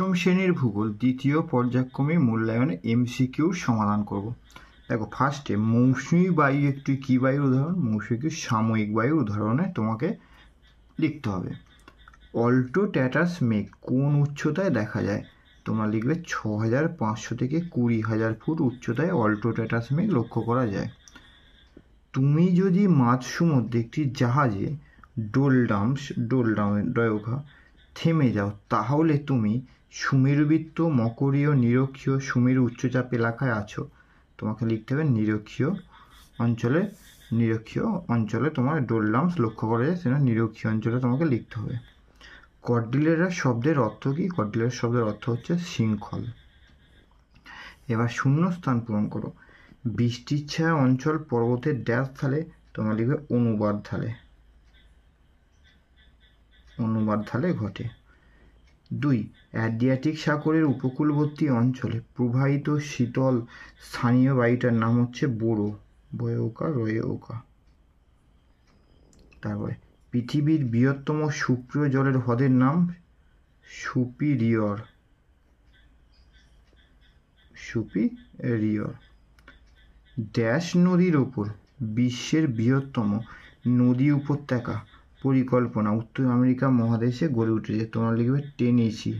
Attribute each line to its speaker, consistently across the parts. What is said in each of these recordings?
Speaker 1: অষ্টম শ্রেণীর ভূগোল দ্বিতীয় পর্যায়ক্রমে মূল্যায়নে এমসিকিউর সমাধান করব দেখো ফার্স্টে মৌসুমি বায়ু একটি কী বায়ুর উদাহরণ মৌসুমি সাময়িক বায়ুর উদাহরণে তোমাকে লিখতে হবে অল্টো ট্যাটাস মেঘ কোন উচ্চতায় দেখা যায় তোমরা লিখবে ছ হাজার পাঁচশো থেকে কুড়ি হাজার ফুট উচ্চতায় অল্টো ট্যাটাস মেঘ লক্ষ্য করা যায় তুমি যদি মাঝ সমুদ্রে একটি জাহাজে ডোলডামস ডোলডাম ডয়োঘা থেমে যাও তাহলে তুমি সুমেরুবৃত্ত মকরীয় নিরক্ষীয় সুমেরু উচ্চচাপ এলাকায় আছো তোমাকে লিখতে হবে নিরক্ষীয় অঞ্চলে নিরক্ষীয় অঞ্চলে তোমার ডোললামস লক্ষ্য করা যায় সেটা নিরক্ষীয় অঞ্চলে তোমাকে লিখতে হবে কর্ডিলেরা শব্দের অর্থ কী কর্ডিলেরা শব্দের অর্থ হচ্ছে শৃঙ্খল এবার শূন্য স্থান পূরণ করো বৃষ্টির ছায়া অঞ্চল পর্বতের ড্যাশ থালে তোমার লিখবে অনুবাদ থালে হিমাদ্ধালে ঘটে দুই অ্যাড্রিয়াটিক সাগরের উপকূলবর্তী অঞ্চলে প্রবাহিত শীতল স্থানীয় বায়ুটার নাম হচ্ছে বোরো বয়োকা রয়োকা তারপরে পৃথিবীর বৃহত্তম সুপ্রিয় জলের হ্রদের নাম সুপিরিয়র সুপিরিয়র ড্যাশ নদীর ওপর বিশ্বের বৃহত্তম নদী উপত্যকা পরিকল্পনা উত্তর আমেরিকা মহাদেশে গড়ে উঠেছে তোমরা লিখবে টেনেছি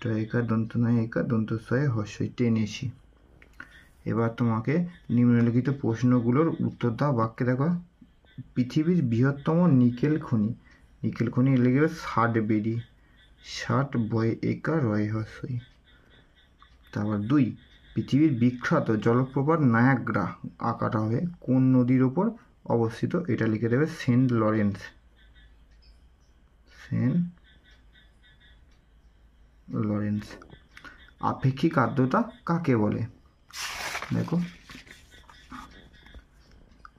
Speaker 1: টয়কা দন্ত নয় একা দন্ত সয় হস্যই টেনেছি এবার তোমাকে নিম্নলিখিত প্রশ্নগুলোর উত্তর দাও বাক্যে দেখো পৃথিবীর বৃহত্তম নিকেল খনি নিকেল খনি লিখবে ষাট বেরি ষাট বয় একা রয় হস্যই তারপর দুই পৃথিবীর বিখ্যাত জলপ্রপাত নায়াগ্রা আঁকাটা হবে কোন নদীর ওপর অবস্থিত এটা লিখে দেবে সেন্ট লরেন্স লরেন্স আপেক্ষিক আর্দ্রতা কাকে বলে দেখো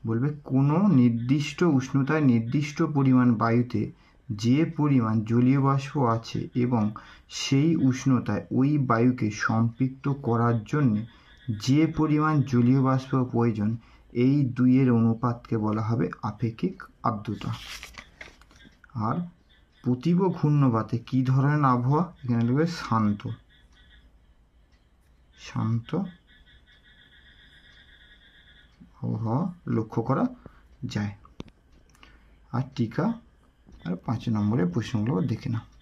Speaker 1: বলবে কোনো নির্দিষ্ট উষ্ণতায় নির্দিষ্ট পরিমাণ বায়ুতে যে পরিমাণ জলীয় বাষ্প আছে এবং সেই উষ্ণতায় ওই বায়ুকে সম্পৃক্ত করার জন্য যে পরিমাণ জলীয় বাষ্প প্রয়োজন এই দুইয়ের অনুপাতকে বলা হবে আপেক্ষিক আর্দ্রতা আর প্রতীব ঘূর্ণপাতে কী ধরনের আবহাওয়া এখানে লিখবে শান্ত শান্ত আবহাওয়া লক্ষ্য করা যায় আর টিকা আর পাঁচ নম্বরের প্রশ্নগুলো দেখে নাও